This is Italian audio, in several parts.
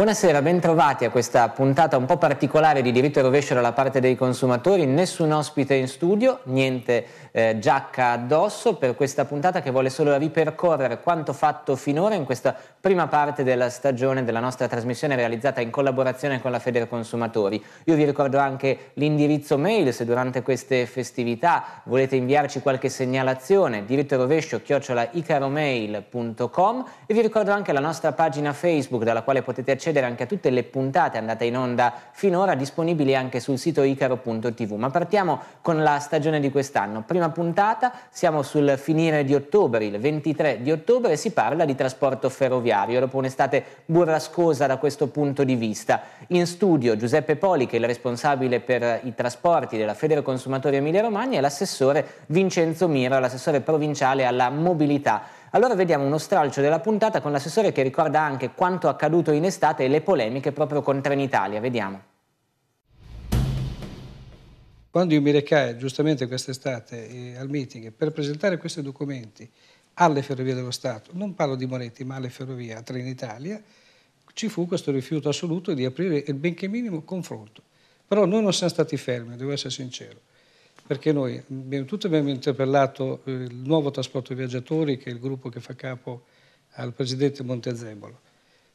Buonasera, bentrovati a questa puntata un po' particolare di diritto e rovescio dalla parte dei consumatori. Nessun ospite in studio, niente eh, giacca addosso per questa puntata che vuole solo ripercorrere quanto fatto finora in questa prima parte della stagione della nostra trasmissione realizzata in collaborazione con la Federe Consumatori. Io vi ricordo anche l'indirizzo mail se durante queste festività volete inviarci qualche segnalazione, diritto e rovescio chiocciola icaromail.com e vi ricordo anche la nostra pagina Facebook dalla quale potete accedere anche a tutte le puntate andate in onda finora disponibili anche sul sito icaro.tv. Ma partiamo con la stagione di quest'anno. Prima prima puntata siamo sul finire di ottobre, il 23 di ottobre, e si parla di trasporto ferroviario, dopo un'estate burrascosa da questo punto di vista. In studio Giuseppe Poli, che è il responsabile per i trasporti della Federe Consumatori Emilia Romagna, e l'assessore Vincenzo Miro, l'assessore provinciale alla mobilità. Allora vediamo uno stralcio della puntata con l'assessore che ricorda anche quanto accaduto in estate e le polemiche proprio con Trenitalia. Vediamo. Quando io mi recai giustamente quest'estate eh, al meeting per presentare questi documenti alle Ferrovie dello Stato, non parlo di Moretti ma alle Ferrovie, a Trenitalia, ci fu questo rifiuto assoluto di aprire il benché minimo confronto. Però noi non siamo stati fermi, devo essere sincero, perché noi mm, abbiamo, tutto abbiamo interpellato eh, il nuovo trasporto viaggiatori, che è il gruppo che fa capo al presidente Montezemolo.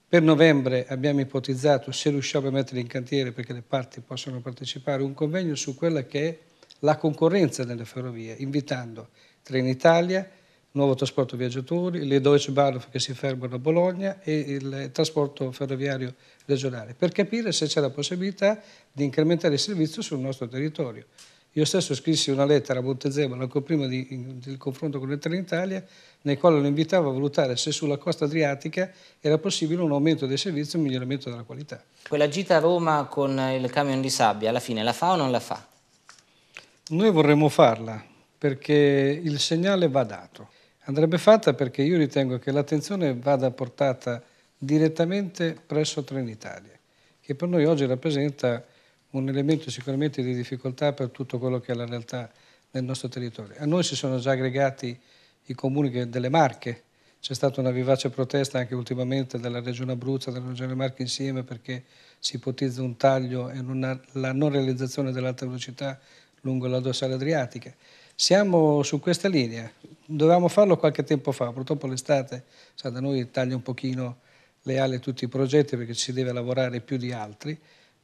Per novembre abbiamo ipotizzato, se riusciamo a mettere in cantiere, perché le parti possono partecipare, un convegno su quella che è la concorrenza delle ferrovie, invitando Trenitalia, Nuovo Trasporto Viaggiatori, le Deutsche Bahn che si fermano a Bologna e il trasporto ferroviario regionale, per capire se c'è la possibilità di incrementare il servizio sul nostro territorio. Io stesso scrissi una lettera a Montezemolo la prima di, del confronto con Trenitalia, nel quale lo invitavo a valutare se sulla costa adriatica era possibile un aumento dei servizi e un miglioramento della qualità. Quella gita a Roma con il camion di sabbia, alla fine la fa o non la fa? Noi vorremmo farla, perché il segnale va dato. Andrebbe fatta perché io ritengo che l'attenzione vada portata direttamente presso Trenitalia, che per noi oggi rappresenta un elemento sicuramente di difficoltà per tutto quello che è la realtà nel nostro territorio. A noi si sono già aggregati i comuni delle Marche, c'è stata una vivace protesta anche ultimamente della Regione Abruzzo e della Regione Marche insieme perché si ipotizza un taglio e una, la non realizzazione dell'alta velocità lungo la dorsale adriatica. Siamo su questa linea, dovevamo farlo qualche tempo fa, purtroppo l'estate da noi taglia un pochino le ali a tutti i progetti perché ci si deve lavorare più di altri,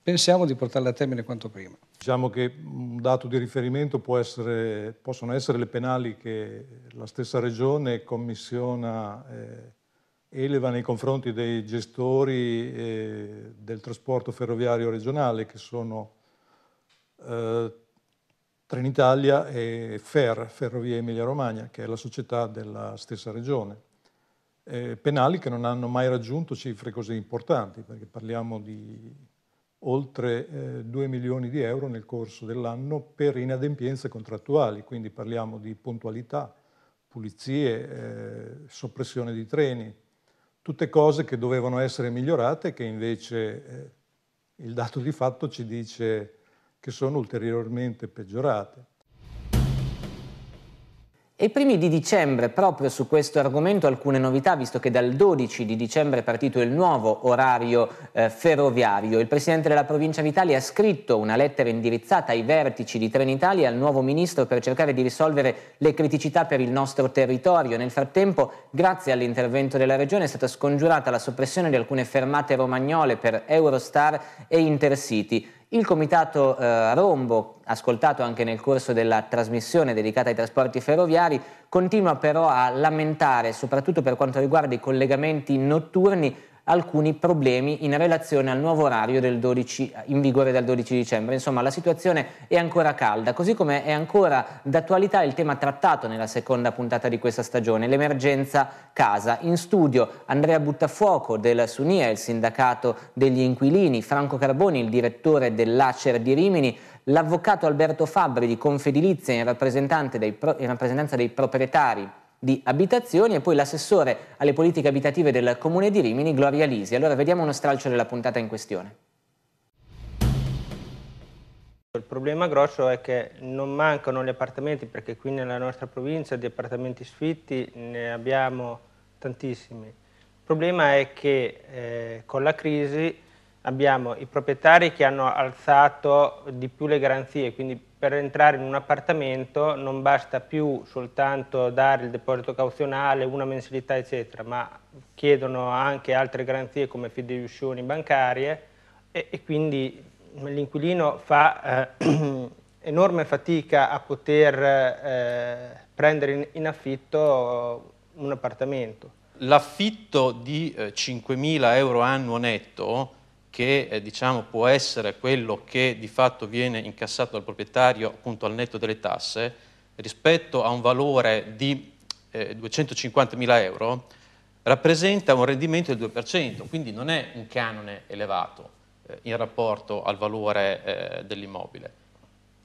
pensiamo di portarle a termine quanto prima. Diciamo che un dato di riferimento essere, possono essere le penali che la stessa Regione commissiona, eh, eleva nei confronti dei gestori eh, del trasporto ferroviario regionale, che sono eh, Trenitalia e FER, Ferrovie Emilia Romagna, che è la società della stessa Regione. Eh, penali che non hanno mai raggiunto cifre così importanti, perché parliamo di oltre eh, 2 milioni di euro nel corso dell'anno per inadempienze contrattuali, quindi parliamo di puntualità, pulizie, eh, soppressione di treni, tutte cose che dovevano essere migliorate che invece eh, il dato di fatto ci dice che sono ulteriormente peggiorate. E i primi di dicembre, proprio su questo argomento, alcune novità, visto che dal 12 di dicembre è partito il nuovo orario eh, ferroviario. Il presidente della provincia Vitali ha scritto una lettera indirizzata ai vertici di Trenitalia e al nuovo ministro per cercare di risolvere le criticità per il nostro territorio. Nel frattempo, grazie all'intervento della regione, è stata scongiurata la soppressione di alcune fermate romagnole per Eurostar e Intercity. Il comitato eh, Rombo, ascoltato anche nel corso della trasmissione dedicata ai trasporti ferroviari, continua però a lamentare, soprattutto per quanto riguarda i collegamenti notturni, alcuni problemi in relazione al nuovo orario 12, in vigore dal 12 dicembre. Insomma, la situazione è ancora calda, così come è ancora d'attualità il tema trattato nella seconda puntata di questa stagione, l'emergenza casa. In studio Andrea Buttafuoco del SUNIA, il sindacato degli inquilini, Franco Carboni, il direttore dell'Acer di Rimini, l'avvocato Alberto Fabbri di Confedilizia in, in rappresentanza dei proprietari di abitazioni e poi l'assessore alle politiche abitative del comune di Rimini, Gloria Lisi. Allora vediamo uno stralcio della puntata in questione. Il problema grosso è che non mancano gli appartamenti perché qui nella nostra provincia di appartamenti sfitti ne abbiamo tantissimi. Il problema è che eh, con la crisi abbiamo i proprietari che hanno alzato di più le garanzie, quindi per entrare in un appartamento non basta più soltanto dare il deposito cauzionale, una mensilità eccetera, ma chiedono anche altre garanzie come fideiussioni bancarie e, e quindi l'inquilino fa eh, enorme fatica a poter eh, prendere in, in affitto un appartamento. L'affitto di 5.000 eh, euro annuo netto che eh, diciamo, può essere quello che di fatto viene incassato dal proprietario appunto al netto delle tasse, rispetto a un valore di eh, 250.000 euro, rappresenta un rendimento del 2%, quindi non è un canone elevato eh, in rapporto al valore eh, dell'immobile.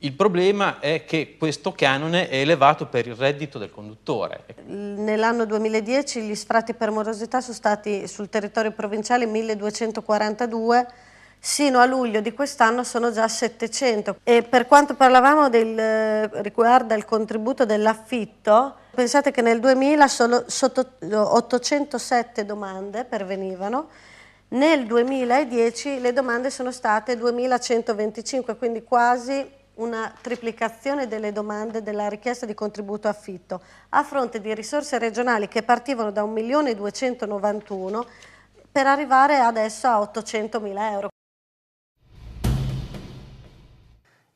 Il problema è che questo canone è elevato per il reddito del conduttore. Nell'anno 2010 gli sfratti per morosità sono stati sul territorio provinciale 1242 sino a luglio di quest'anno sono già 700. E per quanto parlavamo del, eh, riguardo al contributo dell'affitto, pensate che nel 2000 solo 807 eh, domande pervenivano, nel 2010 le domande sono state 2125, quindi quasi una triplicazione delle domande della richiesta di contributo affitto, a fronte di risorse regionali che partivano da 1.291.000 per arrivare adesso a 800.000 euro.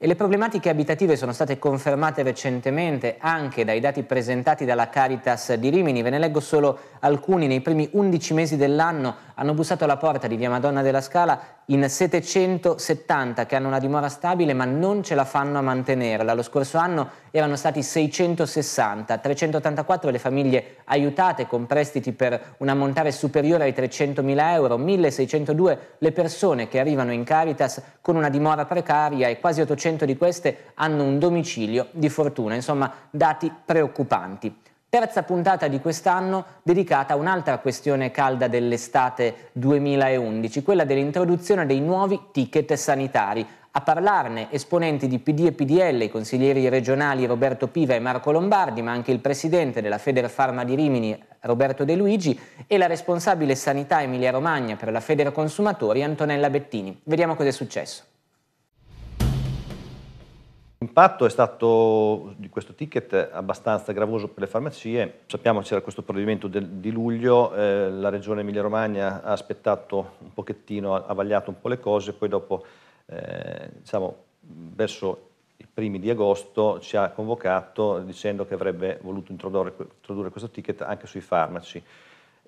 E le problematiche abitative sono state confermate recentemente anche dai dati presentati dalla Caritas di Rimini. Ve ne leggo solo alcuni. Nei primi 11 mesi dell'anno hanno bussato alla porta di Via Madonna della Scala in 770 che hanno una dimora stabile ma non ce la fanno a mantenerla. Lo scorso anno erano stati 660, 384 le famiglie aiutate con prestiti per un ammontare superiore ai 300.000 euro, 1.602 le persone che arrivano in Caritas con una dimora precaria e quasi 800 40% di queste hanno un domicilio di fortuna, insomma dati preoccupanti. Terza puntata di quest'anno dedicata a un'altra questione calda dell'estate 2011, quella dell'introduzione dei nuovi ticket sanitari. A parlarne esponenti di PD e PDL, i consiglieri regionali Roberto Piva e Marco Lombardi, ma anche il presidente della Federfarma di Rimini Roberto De Luigi e la responsabile sanità Emilia Romagna per la Feder Consumatori Antonella Bettini. Vediamo cosa è successo. L'impatto è stato di questo ticket abbastanza gravoso per le farmacie. Sappiamo che c'era questo provvedimento del, di luglio, eh, la Regione Emilia-Romagna ha aspettato un pochettino, ha, ha vagliato un po' le cose, poi dopo, eh, diciamo, verso i primi di agosto ci ha convocato dicendo che avrebbe voluto introdurre, introdurre questo ticket anche sui farmaci,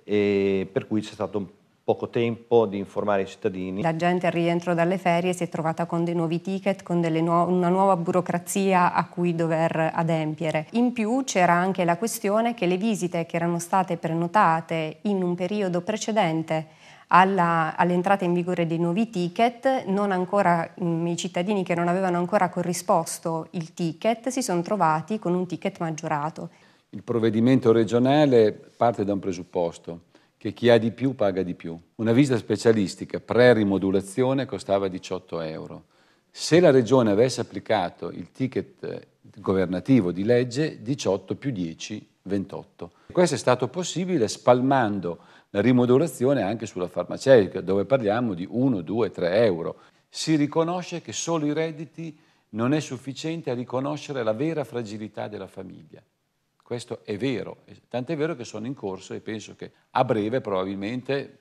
e per cui c'è stato un poco tempo di informare i cittadini. La gente al rientro dalle ferie si è trovata con dei nuovi ticket, con nuo- una nuova burocrazia a cui dover adempiere. In più c'era anche la questione che le visite che erano state prenotate in un periodo precedente alla, all'entrata in vigore dei nuovi ticket, ancora, mm, i cittadini che non avevano ancora corrisposto il ticket si sono trovati con un ticket maggiorato. Il provvedimento regionale parte da un presupposto, che chi ha di più paga di più. Una visita specialistica pre-rimodulazione costava 18 euro. Se la Regione avesse applicato il ticket eh, governativo di legge, 18 più 10, 28. Questo è stato possibile spalmando la rimodulazione anche sulla farmaceutica, dove parliamo di 1, 2, 3 euro. Si riconosce che solo i redditi non è sufficiente a riconoscere la vera fragilità della famiglia. Questo è vero, tant'è vero che sono in corso e penso che a breve probabilmente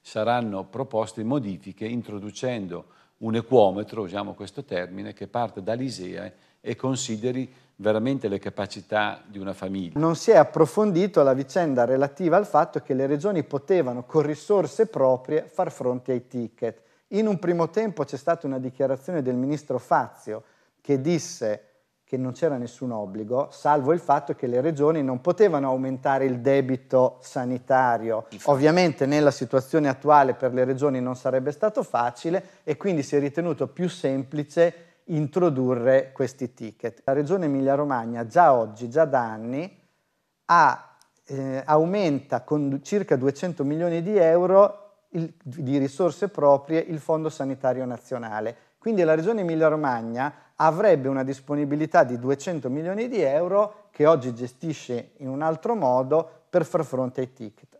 saranno proposte modifiche introducendo un equometro, usiamo questo termine, che parte dall'ISEA e consideri veramente le capacità di una famiglia. Non si è approfondito la vicenda relativa al fatto che le regioni potevano con risorse proprie far fronte ai ticket. In un primo tempo c'è stata una dichiarazione del ministro Fazio che disse che non c'era nessun obbligo, salvo il fatto che le regioni non potevano aumentare il debito sanitario. Ovviamente nella situazione attuale per le regioni non sarebbe stato facile e quindi si è ritenuto più semplice introdurre questi ticket. La regione Emilia-Romagna già oggi, già da anni, ha, eh, aumenta con circa 200 milioni di euro il, di risorse proprie il Fondo Sanitario Nazionale. Quindi la regione Emilia-Romagna avrebbe una disponibilità di 200 milioni di euro che oggi gestisce in un altro modo per far fronte ai ticket.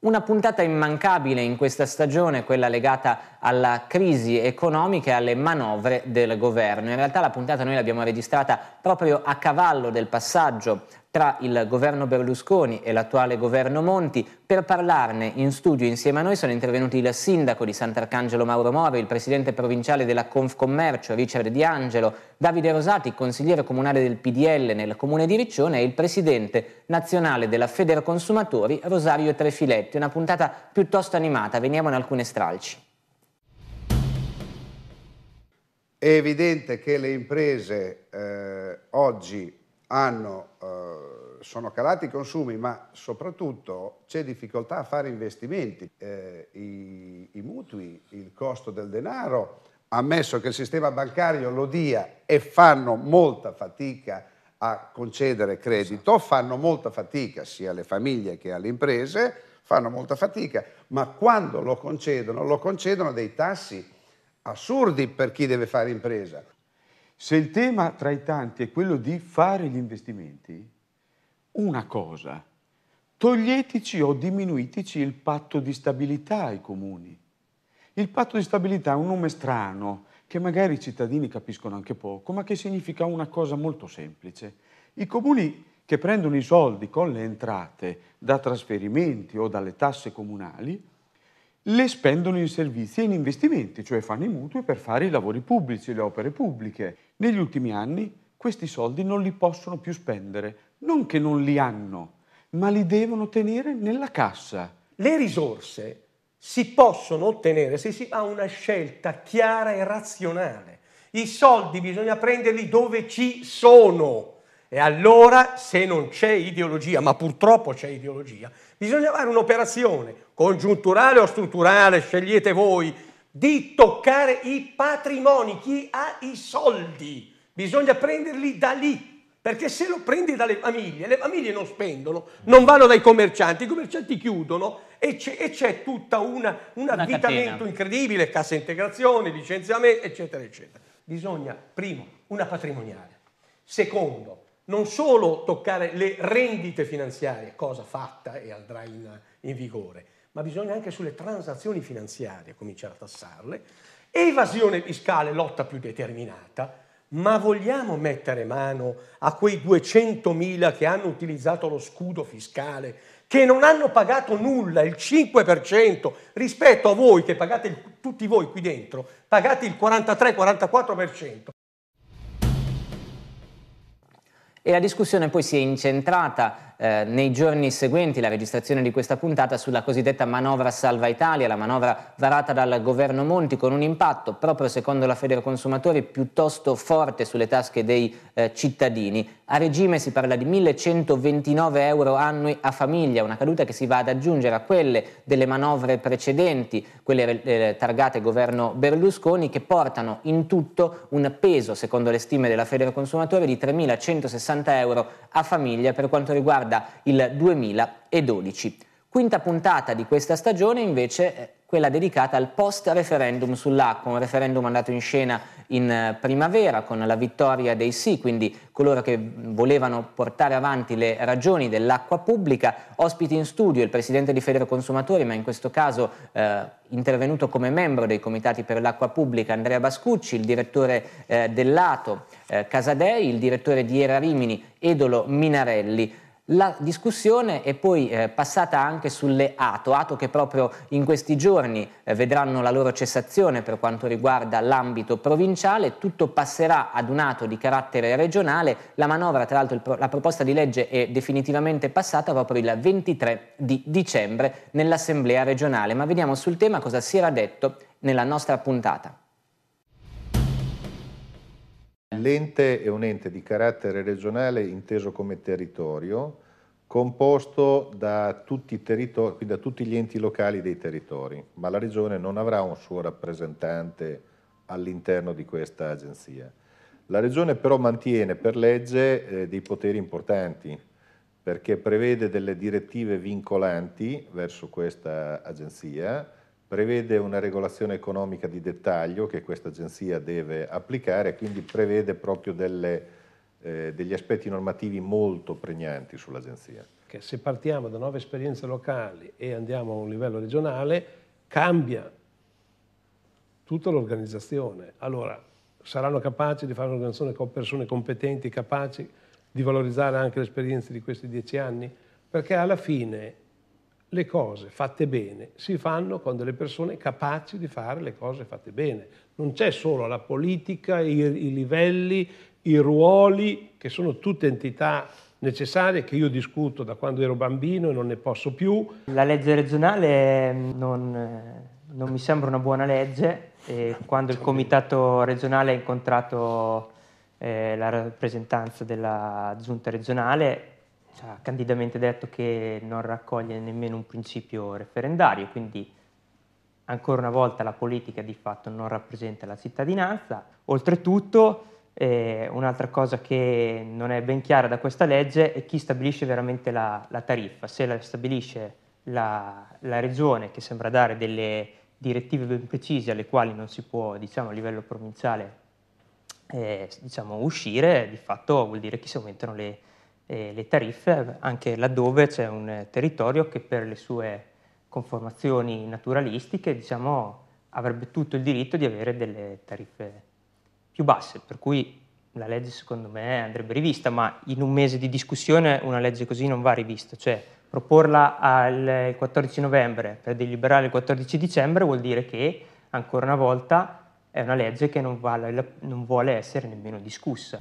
Una puntata immancabile in questa stagione, quella legata alla crisi economica e alle manovre del governo. In realtà la puntata noi l'abbiamo registrata proprio a cavallo del passaggio tra il governo Berlusconi e l'attuale governo Monti. Per parlarne in studio insieme a noi sono intervenuti il sindaco di Sant'Arcangelo Mauro Moro, il presidente provinciale della Confcommercio Richard Di Angelo, Davide Rosati, consigliere comunale del PDL nel comune di Riccione e il presidente nazionale della Feder Consumatori Rosario Trefiletti. Una puntata piuttosto animata, veniamo in alcune stralci. È evidente che le imprese eh, oggi hanno, eh, sono calati i consumi, ma soprattutto c'è difficoltà a fare investimenti. Eh, i, I mutui, il costo del denaro, ammesso che il sistema bancario lo dia e fanno molta fatica a concedere credito, esatto. fanno molta fatica sia alle famiglie che alle imprese, fanno molta fatica, ma quando lo concedono, lo concedono a dei tassi assurdi per chi deve fare impresa. Se il tema tra i tanti è quello di fare gli investimenti, una cosa, toglietici o diminuitici il patto di stabilità ai comuni. Il patto di stabilità è un nome strano che magari i cittadini capiscono anche poco, ma che significa una cosa molto semplice. I comuni che prendono i soldi con le entrate da trasferimenti o dalle tasse comunali le spendono in servizi e in investimenti, cioè fanno i mutui per fare i lavori pubblici, le opere pubbliche. Negli ultimi anni questi soldi non li possono più spendere, non che non li hanno, ma li devono tenere nella cassa. Le risorse si possono ottenere se si fa una scelta chiara e razionale. I soldi bisogna prenderli dove ci sono e allora, se non c'è ideologia, ma purtroppo c'è ideologia, bisogna fare un'operazione congiunturale o strutturale, scegliete voi, di toccare i patrimoni, chi ha i soldi. Bisogna prenderli da lì, perché se lo prendi dalle famiglie, le famiglie non spendono, non vanno dai commercianti, i commercianti chiudono e c'è, e c'è tutta una, un una avvitamento incredibile, cassa integrazione, licenziamento, eccetera, eccetera. Bisogna, primo, una patrimoniale. Secondo, non solo toccare le rendite finanziarie, cosa fatta e andrà in, in vigore, ma bisogna anche sulle transazioni finanziarie cominciare a tassarle. Evasione fiscale, lotta più determinata, ma vogliamo mettere mano a quei 200.000 che hanno utilizzato lo scudo fiscale, che non hanno pagato nulla, il 5% rispetto a voi che pagate, tutti voi qui dentro, pagate il 43-44%, e la discussione poi si è incentrata eh, nei giorni seguenti la registrazione di questa puntata sulla cosiddetta manovra Salva Italia, la manovra varata dal governo Monti con un impatto proprio secondo la Consumatori piuttosto forte sulle tasche dei eh, cittadini. A regime si parla di 1.129 euro annui a famiglia, una caduta che si va ad aggiungere a quelle delle manovre precedenti, quelle eh, targate governo Berlusconi, che portano in tutto un peso, secondo le stime della Consumatori di 3.160 euro a famiglia per quanto riguarda riguarda il 2012. Quinta puntata di questa stagione invece è eh, quella dedicata al post referendum sull'acqua, un referendum andato in scena in eh, primavera con la vittoria dei sì, quindi coloro che volevano portare avanti le ragioni dell'acqua pubblica. Ospiti in studio il presidente di Federo Consumatori, ma in questo caso eh, intervenuto come membro dei comitati per l'acqua pubblica Andrea Bascucci, il direttore eh, dell'Ato eh, Casadei, il direttore di Era Rimini Edolo Minarelli. La discussione è poi eh, passata anche sulle ATO, ATO che proprio in questi giorni eh, vedranno la loro cessazione per quanto riguarda l'ambito provinciale, tutto passerà ad un ATO di carattere regionale, la manovra tra l'altro pro la proposta di legge è definitivamente passata proprio il 23 di dicembre nell'Assemblea regionale, ma vediamo sul tema cosa si era detto nella nostra puntata. L'ente è un ente di carattere regionale inteso come territorio, composto da tutti, da tutti, gli enti locali dei territori, ma la regione non avrà un suo rappresentante all'interno di questa agenzia. La regione però mantiene per legge eh, dei poteri importanti, perché prevede delle direttive vincolanti verso questa agenzia, prevede una regolazione economica di dettaglio che questa agenzia deve applicare, quindi prevede proprio delle, eh, degli aspetti normativi molto pregnanti sull'agenzia. Che se partiamo da nuove esperienze locali e andiamo a un livello regionale, cambia tutta l'organizzazione. Allora, saranno capaci di fare un'organizzazione con persone competenti, capaci di valorizzare anche le esperienze di questi dieci anni? Perché alla fine le cose fatte bene si fanno con delle persone capaci di fare le cose fatte bene. Non c'è solo la politica, i, i livelli, i ruoli, che sono tutte entità necessarie che io discuto da quando ero bambino e non ne posso più. La legge regionale mm, non, eh, non mi sembra una buona legge e quando il comitato regionale ha incontrato eh, la rappresentanza della giunta regionale ci cioè, ha candidamente detto che non raccoglie nemmeno un principio referendario, quindi ancora una volta la politica di fatto non rappresenta la cittadinanza. Oltretutto, eh, un'altra cosa che non è ben chiara da questa legge è chi stabilisce veramente la, la tariffa, se la stabilisce la, la, regione che sembra dare delle direttive ben precise alle quali non si può diciamo, a livello provinciale eh, diciamo, uscire, di fatto vuol dire che si aumentano le tariffe eh, le tariffe anche laddove c'è un eh, territorio che per le sue conformazioni naturalistiche diciamo, avrebbe tutto il diritto di avere delle tariffe più basse, per cui la legge secondo me andrebbe rivista, ma in un mese di discussione una legge così non va rivista, cioè proporla al 14 novembre per deliberare il 14 dicembre vuol dire che ancora una volta è una legge che non, vale, non vuole essere nemmeno discussa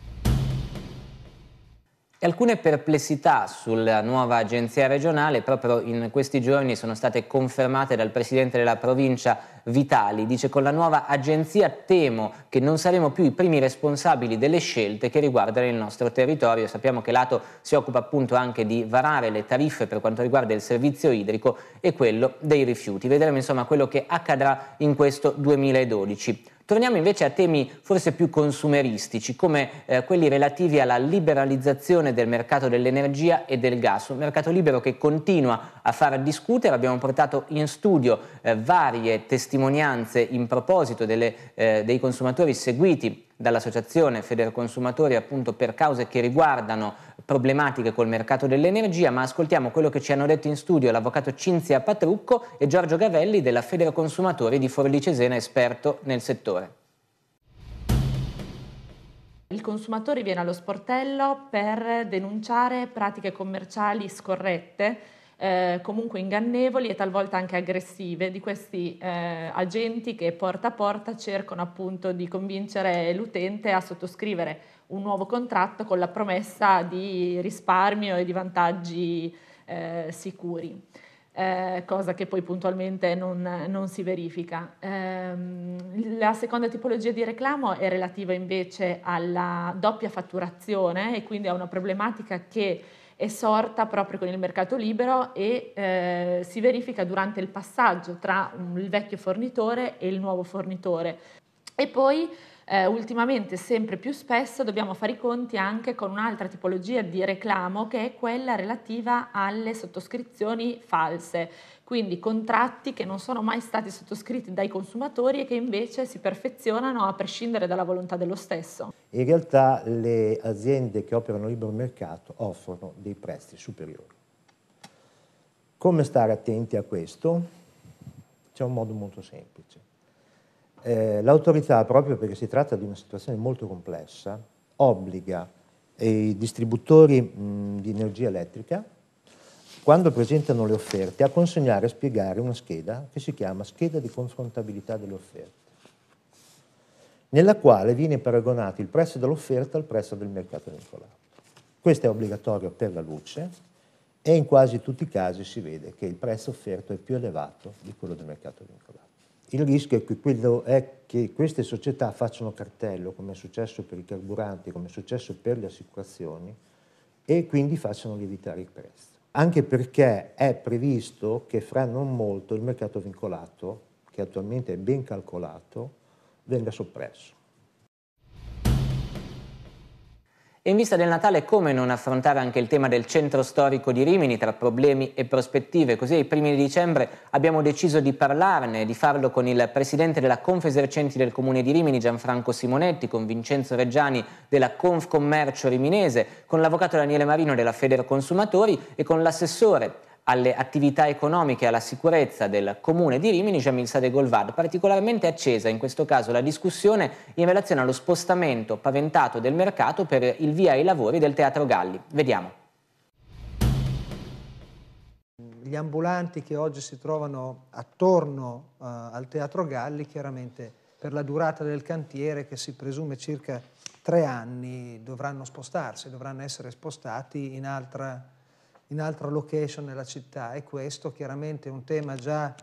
alcune perplessità sulla nuova agenzia regionale proprio in questi giorni sono state confermate dal presidente della provincia Vitali. Dice con la nuova agenzia temo che non saremo più i primi responsabili delle scelte che riguardano il nostro territorio. Sappiamo che l'Ato si occupa appunto anche di varare le tariffe per quanto riguarda il servizio idrico e quello dei rifiuti. Vedremo insomma quello che accadrà in questo 2012. Torniamo invece a temi forse più consumeristici, come eh, quelli relativi alla liberalizzazione del mercato dell'energia e del gas, un mercato libero che continua a far discutere. Abbiamo portato in studio eh, varie testimonianze in proposito delle, eh, dei consumatori seguiti dall'associazione Federconsumatori appunto per cause che riguardano problematiche col mercato dell'energia, ma ascoltiamo quello che ci hanno detto in studio l'avvocato Cinzia Patrucco e Giorgio Gavelli della Federconsumatori di Forlì Cesena, esperto nel settore. Il consumatore viene allo sportello per denunciare pratiche commerciali scorrette eh, comunque ingannevoli e talvolta anche aggressive di questi eh, agenti che porta a porta cercano appunto di convincere l'utente a sottoscrivere un nuovo contratto con la promessa di risparmio e di vantaggi eh, sicuri. Eh, cosa che poi puntualmente non, non si verifica. Eh, la seconda tipologia di reclamo è relativa invece alla doppia fatturazione e quindi a una problematica che è sorta proprio con il mercato libero e eh, si verifica durante il passaggio tra il vecchio fornitore e il nuovo fornitore. E poi eh, ultimamente sempre più spesso dobbiamo fare i conti anche con un'altra tipologia di reclamo che è quella relativa alle sottoscrizioni false quindi contratti che non sono mai stati sottoscritti dai consumatori e che invece si perfezionano a prescindere dalla volontà dello stesso. In realtà le aziende che operano libero mercato offrono dei prezzi superiori. Come stare attenti a questo? C'è un modo molto semplice. Eh, l'autorità, proprio perché si tratta di una situazione molto complessa, obbliga i distributori mh, di energia elettrica quando presentano le offerte, a consegnare e spiegare una scheda che si chiama scheda di confrontabilità delle offerte, nella quale viene paragonato il prezzo dell'offerta al prezzo del mercato vincolato. Questo è obbligatorio per la luce e in quasi tutti i casi si vede che il prezzo offerto è più elevato di quello del mercato vincolato. Il rischio è che, è che queste società facciano cartello, come è successo per i carburanti, come è successo per le assicurazioni, e quindi facciano lievitare i prezzi anche perché è previsto che fra non molto il mercato vincolato, che attualmente è ben calcolato, venga soppresso. E in vista del Natale come non affrontare anche il tema del centro storico di Rimini tra problemi e prospettive? Così ai primi di dicembre abbiamo deciso di parlarne e di farlo con il presidente della Confesercenti del Comune di Rimini Gianfranco Simonetti, con Vincenzo Reggiani della Confcommercio Riminese, con l'avvocato Daniele Marino della Feder Consumatori e con l'assessore alle attività economiche e alla sicurezza del comune di Rimini, Jamil Sade Golvard. Particolarmente accesa in questo caso la discussione in relazione allo spostamento paventato del mercato per il via ai lavori del Teatro Galli. Vediamo. Gli ambulanti che oggi si trovano attorno uh, al Teatro Galli, chiaramente per la durata del cantiere che si presume circa tre anni, dovranno spostarsi, dovranno essere spostati in altra in altra location nella città e questo chiaramente è un tema già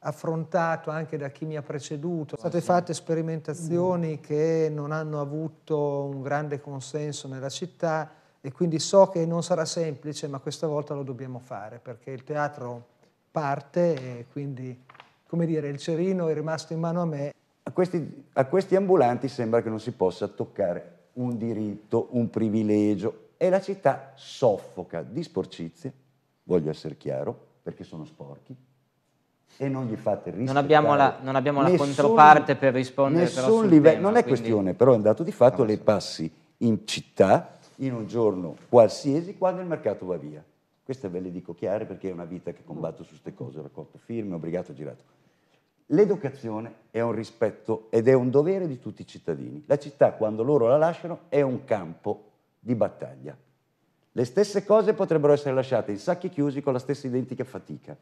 affrontato anche da chi mi ha preceduto. Sono state fatte sperimentazioni che non hanno avuto un grande consenso nella città e quindi so che non sarà semplice, ma questa volta lo dobbiamo fare perché il teatro parte e quindi, come dire, il cerino è rimasto in mano a me. A questi, a questi ambulanti sembra che non si possa toccare un diritto, un privilegio, e la città soffoca di sporcizie, voglio essere chiaro, perché sono sporchi, e non gli fate rispettare. Non abbiamo la, non abbiamo la nessun, controparte per rispondere nessun però livello, tema, Non è quindi... questione, però è un dato di fatto, no, le passi in città in un giorno qualsiasi quando il mercato va via. Queste ve le dico chiare perché è una vita che combatto su queste cose, ho raccolto firme, ho brigato, ho girato. L'educazione è un rispetto ed è un dovere di tutti i cittadini. La città, quando loro la lasciano, è un campo di battaglia. Le stesse cose potrebbero essere lasciate in sacchi chiusi con la stessa identica fatica.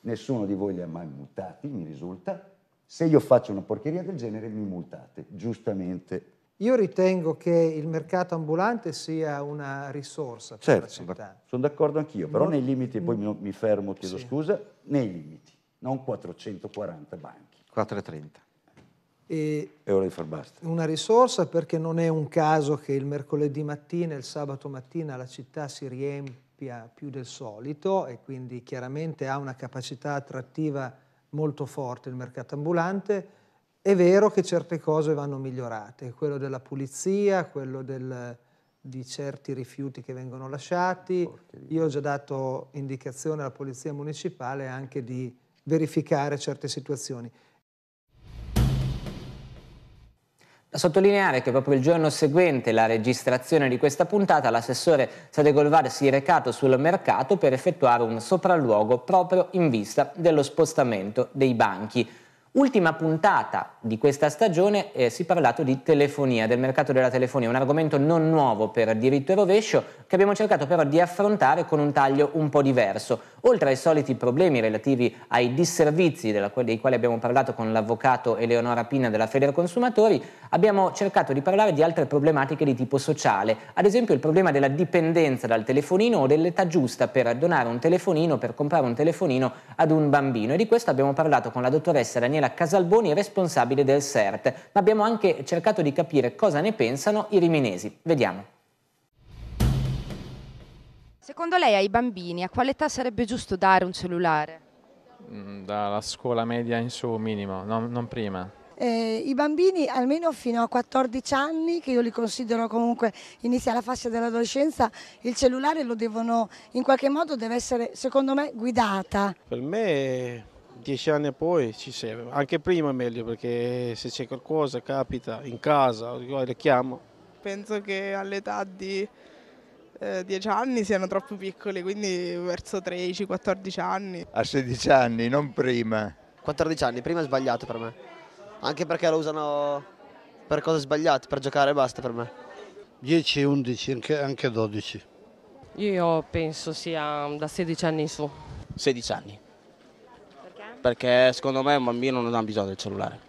Nessuno di voi li ha mai multati, mi risulta. Se io faccio una porcheria del genere mi multate, giustamente. Io ritengo che il mercato ambulante sia una risorsa per certo, sono d'accordo anch'io, però nei limiti, poi mi fermo, chiedo sì. scusa, nei limiti, non 440 banchi. 430. E è ora di far basta. Una risorsa perché non è un caso che il mercoledì mattina e il sabato mattina la città si riempia più del solito e quindi chiaramente ha una capacità attrattiva molto forte il mercato ambulante. È vero che certe cose vanno migliorate, quello della pulizia, quello del, di certi rifiuti che vengono lasciati. Io ho già dato indicazione alla Polizia Municipale anche di verificare certe situazioni. A sottolineare che proprio il giorno seguente la registrazione di questa puntata l'assessore Sadegolvar si è recato sul mercato per effettuare un sopralluogo proprio in vista dello spostamento dei banchi. Ultima puntata di questa stagione eh, si è parlato di telefonia, del mercato della telefonia, un argomento non nuovo per diritto e rovescio che abbiamo cercato però di affrontare con un taglio un po' diverso oltre ai soliti problemi relativi ai disservizi dei quali abbiamo parlato con l'avvocato Eleonora Pina della Federa Consumatori, abbiamo cercato di parlare di altre problematiche di tipo sociale, ad esempio il problema della dipendenza dal telefonino o dell'età giusta per donare un telefonino, per comprare un telefonino ad un bambino e di questo abbiamo parlato con la dottoressa Daniela Casalboni, responsabile del CERT, ma abbiamo anche cercato di capire cosa ne pensano i riminesi. Vediamo. Secondo lei ai bambini a quale età sarebbe giusto dare un cellulare? Mm, dalla scuola media in su minimo, non, non prima. Eh, I bambini almeno fino a 14 anni, che io li considero comunque inizia la fascia dell'adolescenza, il cellulare lo devono, in qualche modo deve essere secondo me guidata. Per me 10 anni e poi ci serve, anche prima è meglio perché se c'è qualcosa capita in casa, le chiamo. Penso che all'età di eh, 10 anni siano troppo piccoli, quindi verso 13-14 anni. A 16 anni, non prima. 14 anni, prima è sbagliato per me. Anche perché lo usano per cose sbagliate, per giocare e basta per me. 10, 11, anche, anche 12. Io penso sia da 16 anni in su. 16 anni. Perché? Perché secondo me un bambino non ha bisogno del cellulare.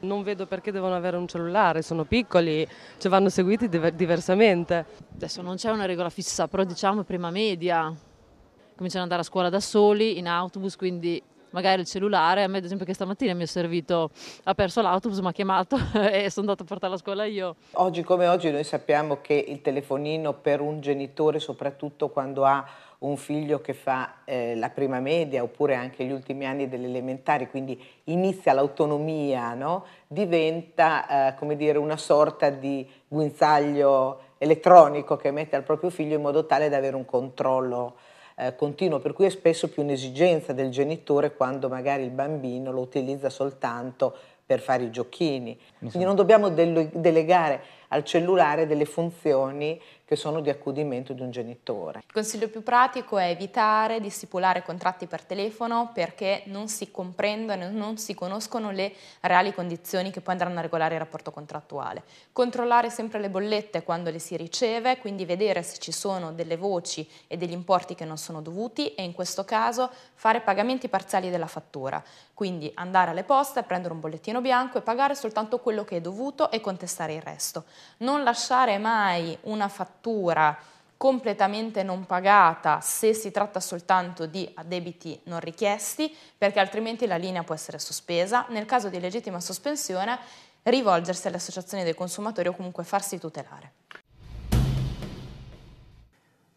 Non vedo perché devono avere un cellulare, sono piccoli, cioè vanno seguiti diversamente. Adesso non c'è una regola fissa, però diciamo prima media, cominciano ad andare a scuola da soli, in autobus, quindi magari il cellulare. A me, ad esempio, che stamattina mi è servito, ha perso l'autobus, mi ha chiamato e sono andata a portare a scuola io. Oggi come oggi noi sappiamo che il telefonino per un genitore, soprattutto quando ha un figlio che fa eh, la prima media oppure anche gli ultimi anni delle elementari, quindi inizia l'autonomia, no? diventa eh, come dire, una sorta di guinzaglio elettronico che mette al proprio figlio in modo tale da avere un controllo eh, continuo, per cui è spesso più un'esigenza del genitore quando magari il bambino lo utilizza soltanto per fare i giochini. Quindi non dobbiamo delegare al cellulare delle funzioni che sono di accudimento di un genitore. Il consiglio più pratico è evitare di stipulare contratti per telefono perché non si comprendono, non si conoscono le reali condizioni che poi andranno a regolare il rapporto contrattuale. Controllare sempre le bollette quando le si riceve, quindi vedere se ci sono delle voci e degli importi che non sono dovuti e in questo caso fare pagamenti parziali della fattura, quindi andare alle poste, prendere un bollettino bianco e pagare soltanto quello che è dovuto e contestare il resto. Non lasciare mai una fattura fattura completamente non pagata se si tratta soltanto di debiti non richiesti, perché altrimenti la linea può essere sospesa. Nel caso di legittima sospensione, rivolgersi alle associazioni dei consumatori o comunque farsi tutelare.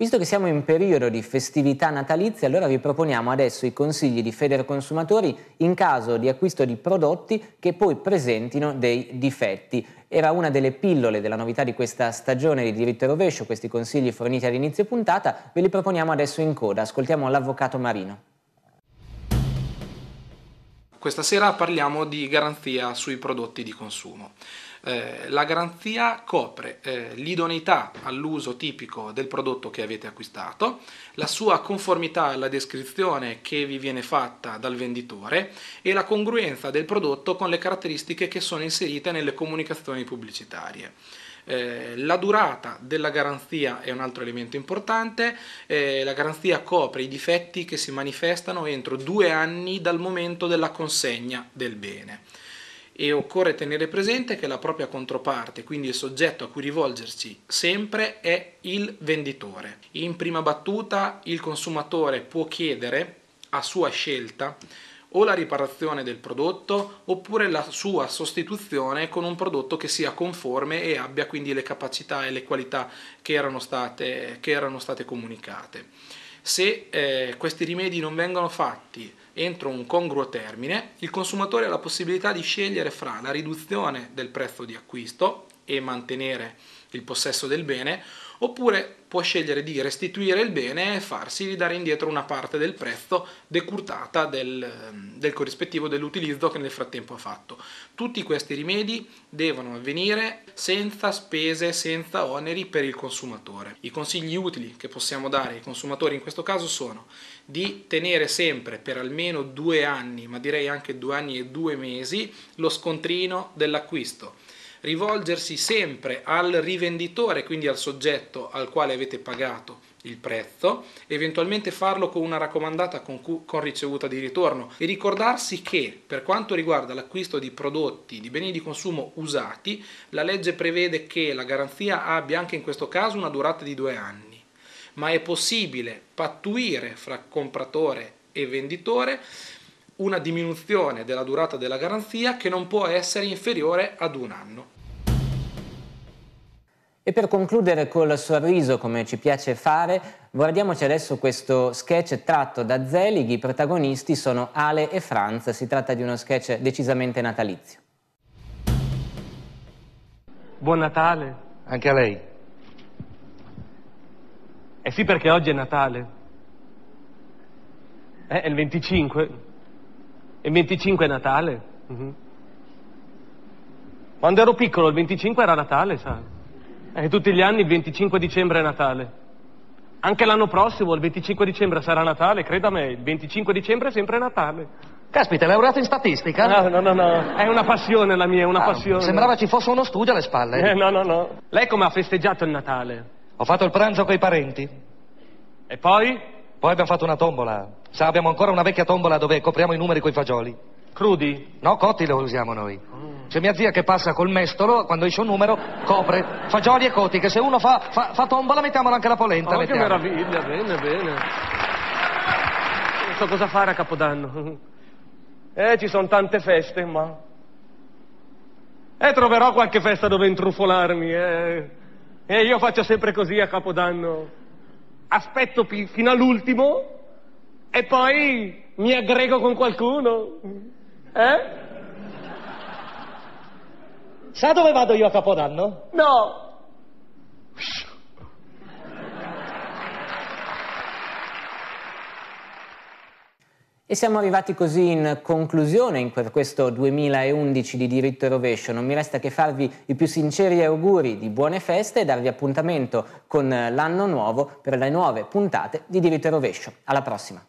Visto che siamo in periodo di festività natalizie, allora vi proponiamo adesso i consigli di Consumatori in caso di acquisto di prodotti che poi presentino dei difetti. Era una delle pillole della novità di questa stagione di diritto e rovescio, questi consigli forniti all'inizio puntata, ve li proponiamo adesso in coda. Ascoltiamo l'avvocato Marino. Questa sera parliamo di garanzia sui prodotti di consumo. Eh, la garanzia copre eh, l'idoneità all'uso tipico del prodotto che avete acquistato, la sua conformità alla descrizione che vi viene fatta dal venditore e la congruenza del prodotto con le caratteristiche che sono inserite nelle comunicazioni pubblicitarie. Eh, la durata della garanzia è un altro elemento importante, eh, la garanzia copre i difetti che si manifestano entro due anni dal momento della consegna del bene e occorre tenere presente che la propria controparte, quindi il soggetto a cui rivolgersi sempre, è il venditore. In prima battuta il consumatore può chiedere a sua scelta o la riparazione del prodotto oppure la sua sostituzione con un prodotto che sia conforme e abbia quindi le capacità e le qualità che erano state, che erano state comunicate. Se eh, questi rimedi non vengono fatti entro un congruo termine, il consumatore ha la possibilità di scegliere fra la riduzione del prezzo di acquisto e mantenere il possesso del bene, oppure può scegliere di restituire il bene e farsi ridare indietro una parte del prezzo decurtata del, del corrispettivo dell'utilizzo che nel frattempo ha fatto. Tutti questi rimedi devono avvenire senza spese, senza oneri per il consumatore. I consigli utili che possiamo dare ai consumatori in questo caso sono di tenere sempre per almeno due anni, ma direi anche due anni e due mesi, lo scontrino dell'acquisto. Rivolgersi sempre al rivenditore, quindi al soggetto al quale avete pagato il prezzo, eventualmente farlo con una raccomandata con, con, ricevuta di ritorno e ricordarsi che per quanto riguarda l'acquisto di prodotti di beni di consumo usati, la legge prevede che la garanzia abbia anche in questo caso una durata di due anni ma è possibile pattuire fra compratore e venditore una diminuzione della durata della garanzia che non può essere inferiore ad un anno. E per concludere col sorriso, come ci piace fare, guardiamoci adesso questo sketch tratto da Zelig. I protagonisti sono Ale e Franz. Si tratta di uno sketch decisamente natalizio. Buon Natale. Anche a lei. Eh sì perché oggi è Natale. Eh, è il 25. E il 25 è Natale. Uh-huh. Quando ero piccolo il 25 era Natale, sa. E eh, tutti gli anni il 25 dicembre è Natale. Anche l'anno prossimo, il 25 dicembre, sarà Natale, creda a me, il 25 dicembre è sempre Natale. Caspita, l'hai laureato in statistica? No, no, no, no. È una passione la mia, è una ah, passione. Sembrava ci fosse uno studio alle spalle. Eh, no, no, no. Lei come ha festeggiato il Natale? Ho fatto il pranzo coi parenti. E poi? Poi abbiamo fatto una tombola. Sa, abbiamo ancora una vecchia tombola dove copriamo i numeri coi fagioli. Crudi? No, cotti lo usiamo noi. C'è mia zia che passa col mestolo, quando esce un numero, copre fagioli e cotti, che se uno fa, fa, fa tombola mettiamolo anche la polenta. Oh, che meraviglia, bene, bene. Non so cosa fare a Capodanno. Eh, ci sono tante feste, ma... Eh, troverò qualche festa dove intrufolarmi, eh... E io faccio sempre così a Capodanno. Aspetto pi- fino all'ultimo e poi mi aggrego con qualcuno. Eh? Sa dove vado io a Capodanno? No. E siamo arrivati così in conclusione in questo 2011 di diritto e rovescio. Non mi resta che farvi i più sinceri auguri di buone feste e darvi appuntamento con l'anno nuovo per le nuove puntate di diritto e rovescio. Alla prossima!